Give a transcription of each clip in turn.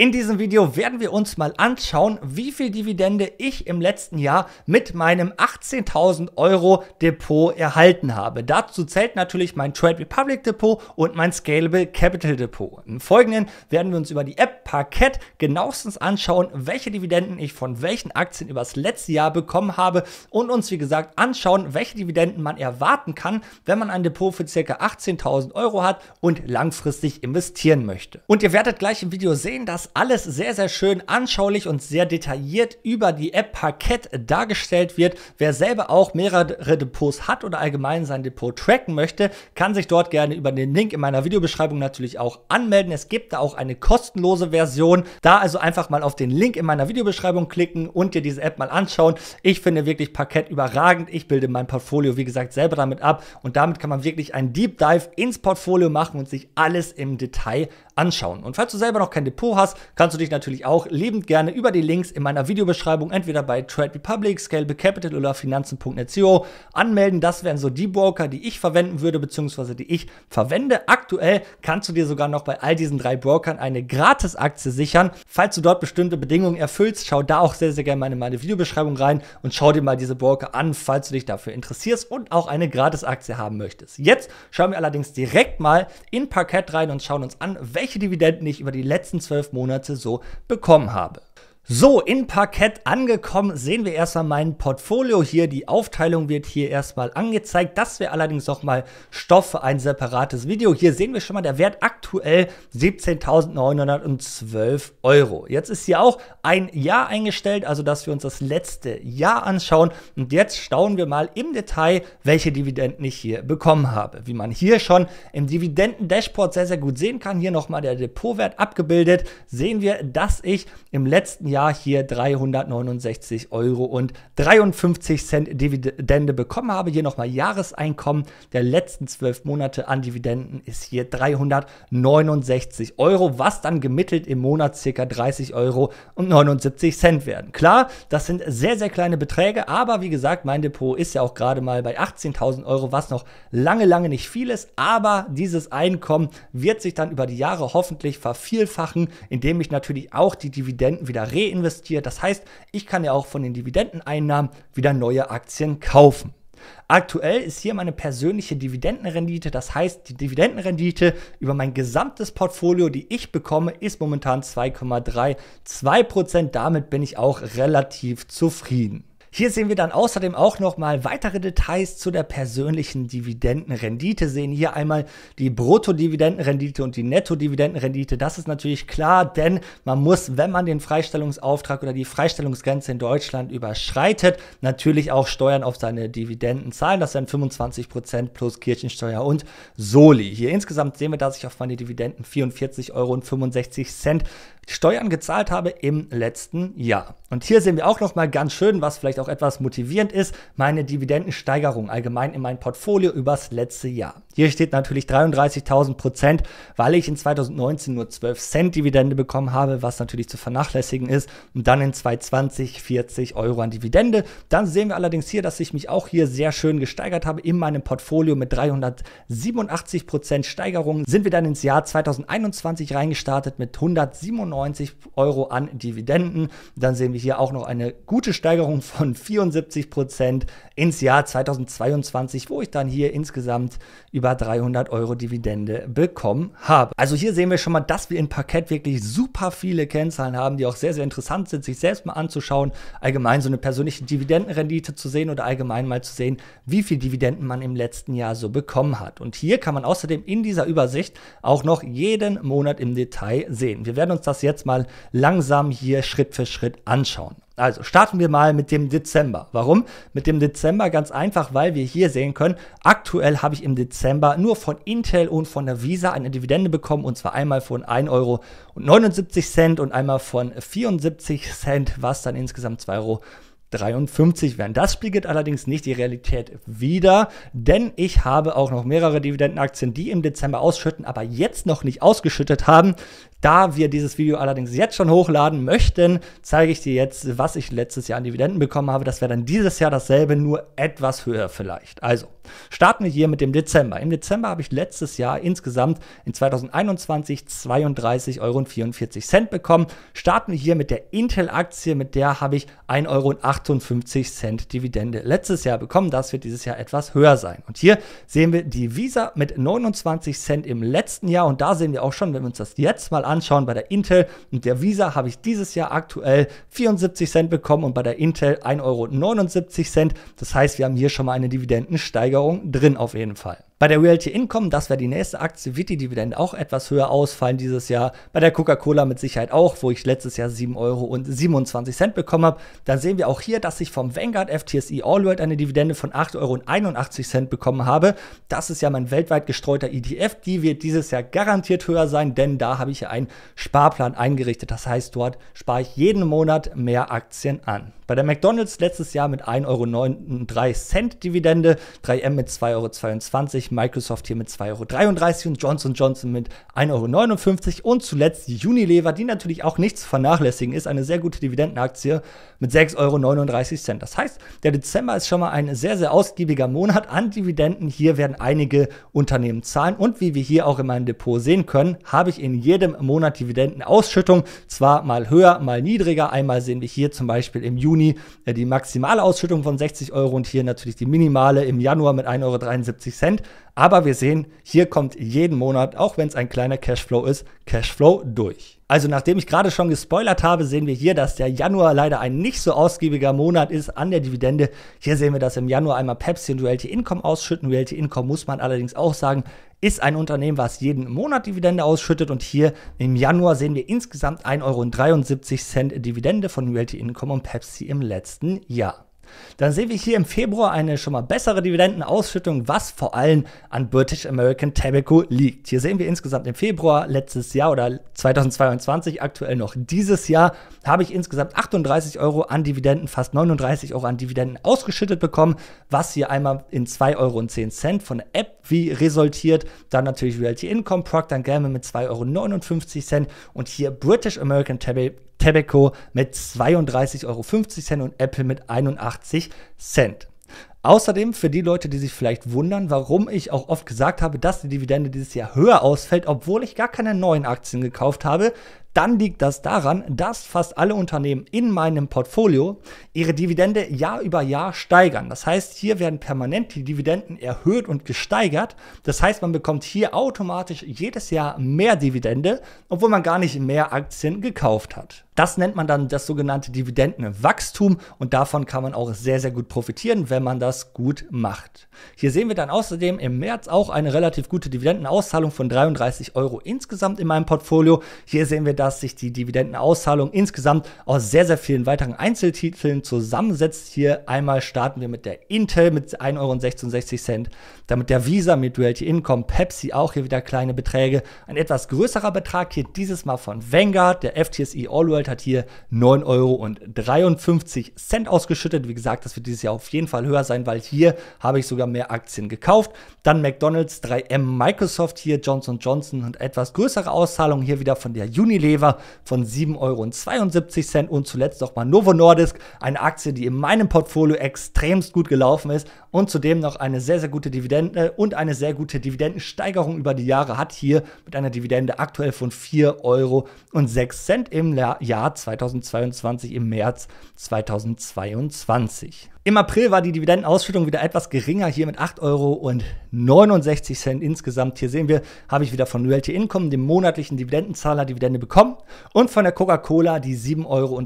In diesem Video werden wir uns mal anschauen, wie viel Dividende ich im letzten Jahr mit meinem 18.000 Euro Depot erhalten habe. Dazu zählt natürlich mein Trade Republic Depot und mein Scalable Capital Depot. Im Folgenden werden wir uns über die App Parkett genauestens anschauen, welche Dividenden ich von welchen Aktien übers letzte Jahr bekommen habe und uns wie gesagt anschauen, welche Dividenden man erwarten kann, wenn man ein Depot für ca. 18.000 Euro hat und langfristig investieren möchte. Und ihr werdet gleich im Video sehen, dass alles sehr, sehr schön anschaulich und sehr detailliert über die App Parkett dargestellt wird. Wer selber auch mehrere Depots hat oder allgemein sein Depot tracken möchte, kann sich dort gerne über den Link in meiner Videobeschreibung natürlich auch anmelden. Es gibt da auch eine kostenlose Version. Da also einfach mal auf den Link in meiner Videobeschreibung klicken und dir diese App mal anschauen. Ich finde wirklich Parkett überragend. Ich bilde mein Portfolio, wie gesagt, selber damit ab und damit kann man wirklich einen Deep Dive ins Portfolio machen und sich alles im Detail anschauen. Und falls du selber noch kein Depot hast, kannst du dich natürlich auch lebend gerne über die Links in meiner Videobeschreibung entweder bei Trade Republic, Scalable Capital oder Finanzen.net.co anmelden. Das wären so die Broker, die ich verwenden würde, beziehungsweise die ich verwende. Aktuell kannst du dir sogar noch bei all diesen drei Brokern eine Gratisaktie sichern. Falls du dort bestimmte Bedingungen erfüllst, schau da auch sehr, sehr gerne meine, meine Videobeschreibung rein und schau dir mal diese Broker an, falls du dich dafür interessierst und auch eine Gratisaktie haben möchtest. Jetzt schauen wir allerdings direkt mal in Parkett rein und schauen uns an, welche welche Dividenden ich über die letzten zwölf Monate so bekommen habe. So, in Parkett angekommen, sehen wir erstmal mein Portfolio hier. Die Aufteilung wird hier erstmal angezeigt. Das wäre allerdings auch mal Stoff für ein separates Video. Hier sehen wir schon mal der Wert aktuell 17.912 Euro. Jetzt ist hier auch ein Jahr eingestellt, also dass wir uns das letzte Jahr anschauen. Und jetzt schauen wir mal im Detail, welche Dividenden ich hier bekommen habe. Wie man hier schon im Dividenden-Dashboard sehr, sehr gut sehen kann, hier nochmal der Depotwert abgebildet, sehen wir, dass ich im letzten Jahr hier 369 Euro und 53 Cent Dividende bekommen habe. Hier nochmal Jahreseinkommen der letzten zwölf Monate an Dividenden ist hier 369 Euro, was dann gemittelt im Monat circa 30 Euro und 79 Cent werden. Klar, das sind sehr, sehr kleine Beträge, aber wie gesagt, mein Depot ist ja auch gerade mal bei 18.000 Euro, was noch lange, lange nicht viel ist, aber dieses Einkommen wird sich dann über die Jahre hoffentlich vervielfachen, indem ich natürlich auch die Dividenden wieder reinvestiert. Das heißt, ich kann ja auch von den Dividendeneinnahmen wieder neue Aktien kaufen. Aktuell ist hier meine persönliche Dividendenrendite, das heißt die Dividendenrendite über mein gesamtes Portfolio, die ich bekomme, ist momentan 2,32%. Damit bin ich auch relativ zufrieden. Hier sehen wir dann außerdem auch nochmal weitere Details zu der persönlichen Dividendenrendite. Sehen hier einmal die Bruttodividendenrendite und die Nettodividendenrendite. Das ist natürlich klar, denn man muss, wenn man den Freistellungsauftrag oder die Freistellungsgrenze in Deutschland überschreitet, natürlich auch Steuern auf seine Dividenden zahlen. Das sind 25% Prozent plus Kirchensteuer und Soli. Hier insgesamt sehen wir, dass ich auf meine Dividenden 44,65 Euro Steuern gezahlt habe im letzten Jahr. Und hier sehen wir auch nochmal ganz schön, was vielleicht auch etwas motivierend ist, meine Dividendensteigerung allgemein in mein Portfolio übers letzte Jahr. Hier steht natürlich 33.000 Prozent, weil ich in 2019 nur 12 Cent Dividende bekommen habe, was natürlich zu vernachlässigen ist. Und dann in 2020 40 Euro an Dividende. Dann sehen wir allerdings hier, dass ich mich auch hier sehr schön gesteigert habe in meinem Portfolio mit 387 Prozent Steigerung. Sind wir dann ins Jahr 2021 reingestartet mit 197 Euro an Dividenden. Dann sehen wir hier auch noch eine gute Steigerung von 74 Prozent ins Jahr 2022, wo ich dann hier insgesamt über über 300 Euro Dividende bekommen habe. Also hier sehen wir schon mal, dass wir in Parkett wirklich super viele Kennzahlen haben, die auch sehr, sehr interessant sind, sich selbst mal anzuschauen, allgemein so eine persönliche Dividendenrendite zu sehen oder allgemein mal zu sehen, wie viel Dividenden man im letzten Jahr so bekommen hat. Und hier kann man außerdem in dieser Übersicht auch noch jeden Monat im Detail sehen. Wir werden uns das jetzt mal langsam hier Schritt für Schritt anschauen. Also starten wir mal mit dem Dezember. Warum? Mit dem Dezember ganz einfach, weil wir hier sehen können, aktuell habe ich im Dezember nur von Intel und von der Visa eine Dividende bekommen und zwar einmal von 1,79 Euro und einmal von 74 Cent, was dann insgesamt 2,53 Euro wären. Das spiegelt allerdings nicht die Realität wider, denn ich habe auch noch mehrere Dividendenaktien, die im Dezember ausschütten, aber jetzt noch nicht ausgeschüttet haben. Da wir dieses Video allerdings jetzt schon hochladen möchten, zeige ich dir jetzt, was ich letztes Jahr an Dividenden bekommen habe. Das wäre dann dieses Jahr dasselbe, nur etwas höher vielleicht. Also, starten wir hier mit dem Dezember. Im Dezember habe ich letztes Jahr insgesamt in 2021 32,44 Euro bekommen. Starten wir hier mit der Intel-Aktie, mit der habe ich 1,58 Euro Dividende letztes Jahr bekommen. Das wird dieses Jahr etwas höher sein. Und hier sehen wir die Visa mit 29 Cent im letzten Jahr. Und da sehen wir auch schon, wenn wir uns das jetzt mal anschauen, bei der Intel und der Visa habe ich dieses Jahr aktuell 74 Cent bekommen und bei der Intel 1,79 Euro. Das heißt, wir haben hier schon mal eine Dividendensteigerung drin auf jeden Fall. Bei der Realty Income, das wäre die nächste Aktie, wird die Dividende auch etwas höher ausfallen dieses Jahr. Bei der Coca-Cola mit Sicherheit auch, wo ich letztes Jahr 7,27 Euro bekommen habe. Dann sehen wir auch hier, dass ich vom Vanguard FTSE Allworld eine Dividende von 8,81 Euro bekommen habe. Das ist ja mein weltweit gestreuter ETF. Die wird dieses Jahr garantiert höher sein, denn da habe ich ja einen Sparplan eingerichtet. Das heißt, dort spare ich jeden Monat mehr Aktien an. Bei der McDonalds letztes Jahr mit 1,93 Euro Dividende, 3M mit 2,22 Euro Microsoft hier mit 2,33 Euro und Johnson Johnson mit 1,59 Euro und zuletzt Unilever, die natürlich auch nichts vernachlässigen ist, eine sehr gute Dividendenaktie mit 6,39 Euro. Das heißt, der Dezember ist schon mal ein sehr, sehr ausgiebiger Monat an Dividenden. Hier werden einige Unternehmen zahlen und wie wir hier auch in meinem Depot sehen können, habe ich in jedem Monat Dividendenausschüttung, zwar mal höher, mal niedriger. Einmal sehen wir hier zum Beispiel im Juni äh, die maximale Ausschüttung von 60 Euro und hier natürlich die minimale im Januar mit 1,73 Euro. Aber wir sehen, hier kommt jeden Monat, auch wenn es ein kleiner Cashflow ist, Cashflow durch. Also nachdem ich gerade schon gespoilert habe, sehen wir hier, dass der Januar leider ein nicht so ausgiebiger Monat ist an der Dividende. Hier sehen wir, dass im Januar einmal Pepsi und Realty Income ausschütten. Realty Income muss man allerdings auch sagen, ist ein Unternehmen, was jeden Monat Dividende ausschüttet. Und hier im Januar sehen wir insgesamt 1,73 Euro Dividende von Realty Income und Pepsi im letzten Jahr dann sehen wir hier im Februar eine schon mal bessere Dividendenausschüttung, was vor allem an British American Tobacco liegt. Hier sehen wir insgesamt im Februar letztes Jahr oder 2022, aktuell noch dieses Jahr, habe ich insgesamt 38 Euro an Dividenden, fast 39 Euro an Dividenden ausgeschüttet bekommen, was hier einmal in 2,10 Euro von der App wie resultiert, dann natürlich Realty Income, Procter Gamble mit 2,59 Euro und hier British American Tobacco Tabaco mit 32,50 Euro und Apple mit 81 Cent. Außerdem für die Leute, die sich vielleicht wundern, warum ich auch oft gesagt habe, dass die Dividende dieses Jahr höher ausfällt, obwohl ich gar keine neuen Aktien gekauft habe, dann liegt das daran, dass fast alle Unternehmen in meinem Portfolio ihre Dividende Jahr über Jahr steigern. Das heißt, hier werden permanent die Dividenden erhöht und gesteigert. Das heißt, man bekommt hier automatisch jedes Jahr mehr Dividende, obwohl man gar nicht mehr Aktien gekauft hat. Das nennt man dann das sogenannte Dividendenwachstum und davon kann man auch sehr, sehr gut profitieren, wenn man das gut macht. Hier sehen wir dann außerdem im März auch eine relativ gute Dividendenauszahlung von 33 Euro insgesamt in meinem Portfolio. Hier sehen wir dass sich die Dividendenauszahlung insgesamt aus sehr, sehr vielen weiteren Einzeltiteln zusammensetzt. Hier einmal starten wir mit der Intel mit 1,66 Euro, dann mit der Visa mit Duality Income, Pepsi auch hier wieder kleine Beträge. Ein etwas größerer Betrag hier dieses Mal von Vanguard. Der FTSE All World hat hier 9,53 Euro ausgeschüttet. Wie gesagt, das wird dieses Jahr auf jeden Fall höher sein, weil hier habe ich sogar mehr Aktien gekauft. Dann McDonalds, 3M, Microsoft hier, Johnson Johnson und etwas größere Auszahlungen hier wieder von der Unilever. Teva von 7,72 Euro und zuletzt nochmal Novo Nordisk, eine Aktie, die in meinem Portfolio extremst gut gelaufen ist und zudem noch eine sehr, sehr gute Dividende äh, und eine sehr gute Dividendensteigerung über die Jahre hat hier mit einer Dividende aktuell von 4,06 Euro im Jahr 2022 im März 2022. Im April war die Dividendenausschüttung wieder etwas geringer, hier mit 8,69 Euro insgesamt. Hier sehen wir, habe ich wieder von Realty Income, dem monatlichen Dividendenzahler, Dividende bekommen und von der Coca-Cola die 7,73 Euro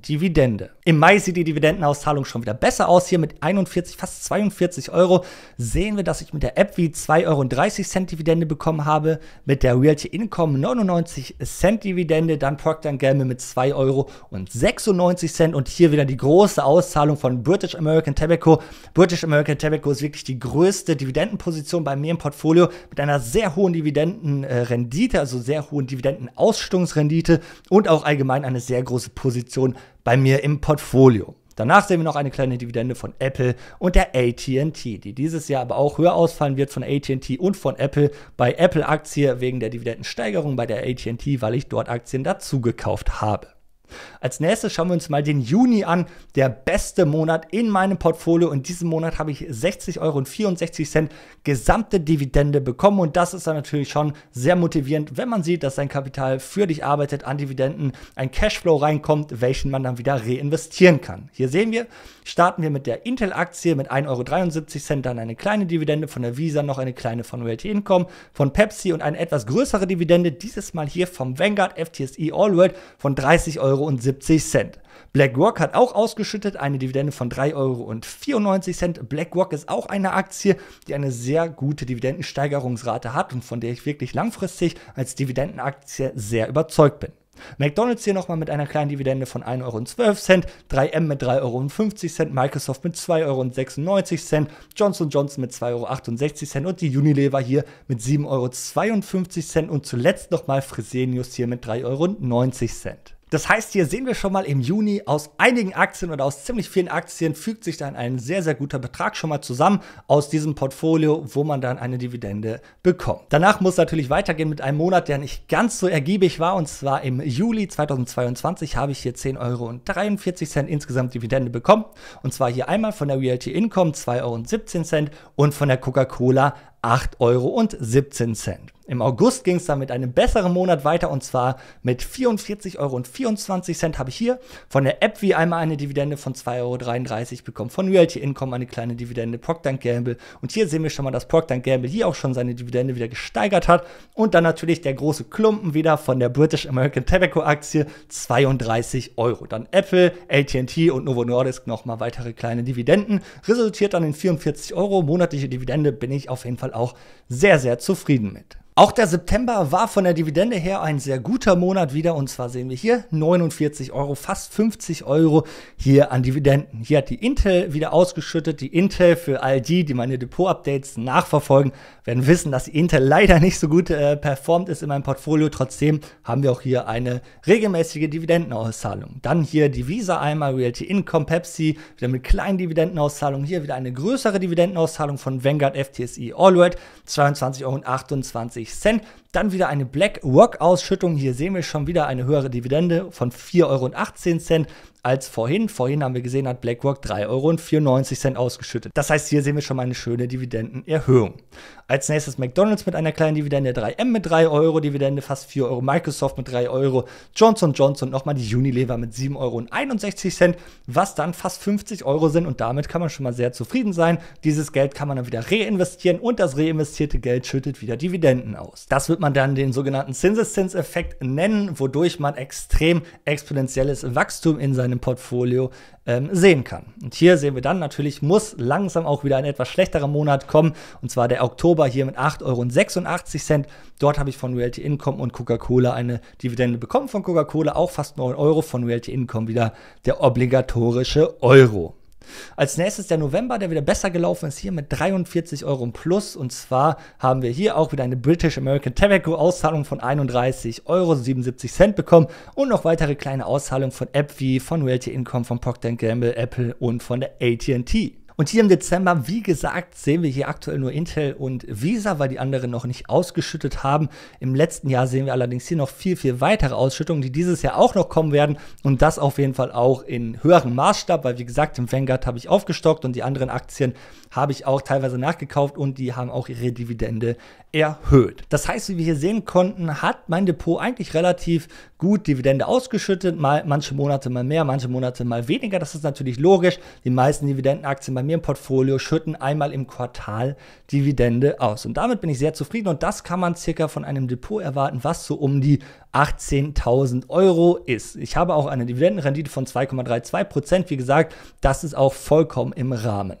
Dividende. Im Mai sieht die Dividendenauszahlung schon wieder besser aus, hier mit 41, fast 42 Euro, sehen wir, dass ich mit der App wie 2,30 Euro Dividende bekommen habe, mit der Realty Income 99 Cent Dividende, dann Procter Gamble mit 2,96 Euro und hier wieder die große Auszahlung von British American Tobacco. British American Tobacco ist wirklich die größte Dividendenposition bei mir im Portfolio mit einer sehr hohen Dividendenrendite, also sehr hohen Dividendenausstattungsrendite und auch allgemein eine sehr große Position bei mir im Portfolio. Danach sehen wir noch eine kleine Dividende von Apple und der ATT, die dieses Jahr aber auch höher ausfallen wird von ATT und von Apple. Bei Apple-Aktie wegen der Dividendensteigerung, bei der ATT, weil ich dort Aktien dazugekauft habe. Als nächstes schauen wir uns mal den Juni an, der beste Monat in meinem Portfolio. Und diesen Monat habe ich 60,64 Euro gesamte Dividende bekommen. Und das ist dann natürlich schon sehr motivierend, wenn man sieht, dass sein Kapital für dich arbeitet an Dividenden, ein Cashflow reinkommt, welchen man dann wieder reinvestieren kann. Hier sehen wir, starten wir mit der Intel-Aktie mit 1,73 Euro, dann eine kleine Dividende von der Visa, noch eine kleine von Realty Income, von Pepsi und eine etwas größere Dividende, dieses Mal hier vom Vanguard FTSE Allworld von 30 Euro. Euro. BlackRock hat auch ausgeschüttet, eine Dividende von 3,94 Euro. BlackRock ist auch eine Aktie, die eine sehr gute Dividendensteigerungsrate hat und von der ich wirklich langfristig als Dividendenaktie sehr überzeugt bin. McDonalds hier nochmal mit einer kleinen Dividende von 1,12 Euro, 3M mit 3,50 Euro, Microsoft mit 2,96 Euro, Johnson Johnson mit 2,68 Euro und die Unilever hier mit 7,52 Euro und zuletzt nochmal Fresenius hier mit 3,90 Euro. Das heißt, hier sehen wir schon mal im Juni aus einigen Aktien oder aus ziemlich vielen Aktien fügt sich dann ein sehr, sehr guter Betrag schon mal zusammen aus diesem Portfolio, wo man dann eine Dividende bekommt. Danach muss es natürlich weitergehen mit einem Monat, der nicht ganz so ergiebig war. Und zwar im Juli 2022 habe ich hier 10,43 Euro insgesamt Dividende bekommen. Und zwar hier einmal von der Realty Income 2,17 Euro und von der Coca-Cola 8,17 Euro. Im August ging es dann mit einem besseren Monat weiter und zwar mit 44,24 Euro habe ich hier von der App wie einmal eine Dividende von 2,33 Euro bekommen, von Realty Income eine kleine Dividende, Procter Gamble und hier sehen wir schon mal, dass Procter Gamble hier auch schon seine Dividende wieder gesteigert hat und dann natürlich der große Klumpen wieder von der British American Tobacco Aktie 32 Euro. Dann Apple, AT&T und Novo Nordisk nochmal weitere kleine Dividenden, resultiert dann in 44 Euro, monatliche Dividende bin ich auf jeden Fall auch sehr, sehr zufrieden mit. Auch der September war von der Dividende her ein sehr guter Monat wieder. Und zwar sehen wir hier 49 Euro, fast 50 Euro hier an Dividenden. Hier hat die Intel wieder ausgeschüttet. Die Intel für all die, die meine Depot-Updates nachverfolgen, werden wissen, dass die Intel leider nicht so gut äh, performt ist in meinem Portfolio. Trotzdem haben wir auch hier eine regelmäßige Dividendenauszahlung. Dann hier die Visa einmal, Realty Income, Pepsi, wieder mit kleinen Dividendenauszahlungen. Hier wieder eine größere Dividendenauszahlung von Vanguard, FTSE, Allred, 22,28 Euro. 49 Cent. Dann wieder eine Black Rock-Ausschüttung. Hier sehen wir schon wieder eine höhere Dividende von 4,18 Euro als vorhin. Vorhin haben wir gesehen, hat BlackRock 3,94 Euro ausgeschüttet. Das heißt, hier sehen wir schon mal eine schöne Dividendenerhöhung. Als nächstes McDonalds mit einer kleinen Dividende, 3M mit 3 Euro, Dividende fast 4 Euro, Microsoft mit 3 Euro, Johnson Johnson nochmal die Unilever mit 7,61 Euro, was dann fast 50 Euro sind und damit kann man schon mal sehr zufrieden sein. Dieses Geld kann man dann wieder reinvestieren und das reinvestierte Geld schüttet wieder Dividenden aus. Das wird man dann den sogenannten Zinseszinseffekt nennen, wodurch man extrem exponentielles Wachstum in seinem Portfolio ähm, sehen kann. Und hier sehen wir dann natürlich, muss langsam auch wieder ein etwas schlechterer Monat kommen, und zwar der Oktober hier mit 8,86 Euro. Dort habe ich von Realty Income und Coca-Cola eine Dividende bekommen von Coca-Cola, auch fast 9 Euro von Realty Income wieder der obligatorische Euro. Als nächstes der November, der wieder besser gelaufen ist, hier mit 43 Euro im Plus. Und zwar haben wir hier auch wieder eine British American Tobacco Auszahlung von 31,77 Euro bekommen und noch weitere kleine Auszahlungen von AppV, von Realty Income, von Procter Gamble, Apple und von der AT&T. Und hier im Dezember, wie gesagt, sehen wir hier aktuell nur Intel und Visa, weil die anderen noch nicht ausgeschüttet haben. Im letzten Jahr sehen wir allerdings hier noch viel, viel weitere Ausschüttungen, die dieses Jahr auch noch kommen werden. Und das auf jeden Fall auch in höherem Maßstab, weil wie gesagt, im Vanguard habe ich aufgestockt und die anderen Aktien habe ich auch teilweise nachgekauft und die haben auch ihre Dividende erhöht. Das heißt, wie wir hier sehen konnten, hat mein Depot eigentlich relativ gut Dividende ausgeschüttet. Mal, manche Monate mal mehr, manche Monate mal weniger. Das ist natürlich logisch. Die meisten Dividendenaktien bei mir im Portfolio schütten einmal im Quartal Dividende aus. Und damit bin ich sehr zufrieden und das kann man circa von einem Depot erwarten, was so um die 18.000 Euro ist. Ich habe auch eine Dividendenrendite von 2,32 Prozent. Wie gesagt, das ist auch vollkommen im Rahmen.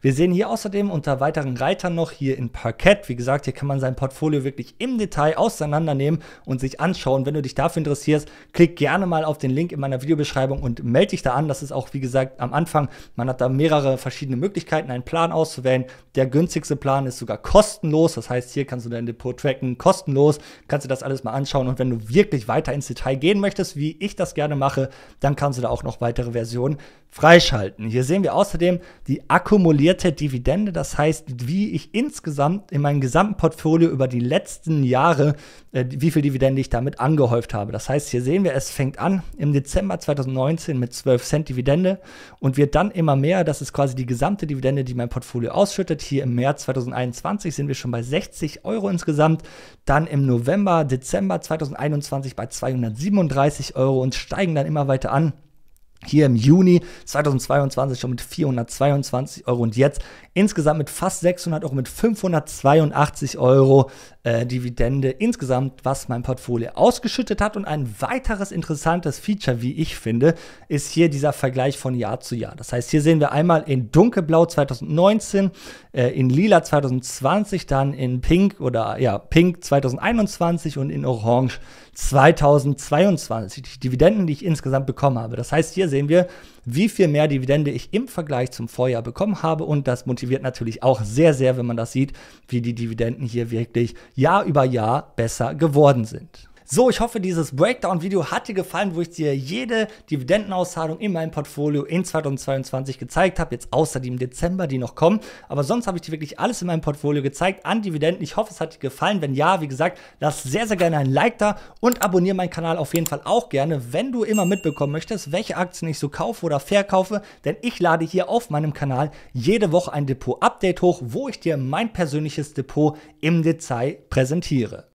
Wir sehen hier außerdem unter weiteren Reitern noch hier in Parkett. Wie gesagt, hier kann man sein Portfolio wirklich im Detail auseinandernehmen und sich anschauen. Wenn du dich dafür interessierst, klick gerne mal auf den Link in meiner Videobeschreibung und melde dich da an. Das ist auch, wie gesagt, am Anfang. Man hat da mehrere verschiedene Möglichkeiten, einen Plan auszuwählen. Der günstigste Plan ist sogar kostenlos. Das heißt, hier kannst du dein Depot tracken, kostenlos. Kannst du das alles mal anschauen. Und wenn du wirklich weiter ins Detail gehen möchtest, wie ich das gerne mache, dann kannst du da auch noch weitere Versionen freischalten. Hier sehen wir außerdem die Akkumulation kumulierte Dividende, das heißt, wie ich insgesamt in meinem gesamten Portfolio über die letzten Jahre, äh, wie viel Dividende ich damit angehäuft habe. Das heißt, hier sehen wir, es fängt an im Dezember 2019 mit 12 Cent Dividende und wird dann immer mehr. Das ist quasi die gesamte Dividende, die mein Portfolio ausschüttet. Hier im März 2021 sind wir schon bei 60 Euro insgesamt, dann im November, Dezember 2021 bei 237 Euro und steigen dann immer weiter an hier im Juni 2022 schon mit 422 Euro und jetzt insgesamt mit fast 600 Euro, mit 582 Euro äh, Dividende insgesamt, was mein Portfolio ausgeschüttet hat. Und ein weiteres interessantes Feature, wie ich finde, ist hier dieser Vergleich von Jahr zu Jahr. Das heißt, hier sehen wir einmal in dunkelblau 2019, äh, in lila 2020, dann in pink oder ja, pink 2021 und in orange 2021. 2022, die Dividenden, die ich insgesamt bekommen habe. Das heißt, hier sehen wir, wie viel mehr Dividende ich im Vergleich zum Vorjahr bekommen habe und das motiviert natürlich auch sehr, sehr, wenn man das sieht, wie die Dividenden hier wirklich Jahr über Jahr besser geworden sind. So, ich hoffe, dieses Breakdown-Video hat dir gefallen, wo ich dir jede Dividendenauszahlung in meinem Portfolio in 2022 gezeigt habe. Jetzt außer dem Dezember, die noch kommen. Aber sonst habe ich dir wirklich alles in meinem Portfolio gezeigt an Dividenden. Ich hoffe, es hat dir gefallen. Wenn ja, wie gesagt, lass sehr, sehr gerne ein Like da und abonniere meinen Kanal auf jeden Fall auch gerne, wenn du immer mitbekommen möchtest, welche Aktien ich so kaufe oder verkaufe. Denn ich lade hier auf meinem Kanal jede Woche ein Depot-Update hoch, wo ich dir mein persönliches Depot im Detail präsentiere.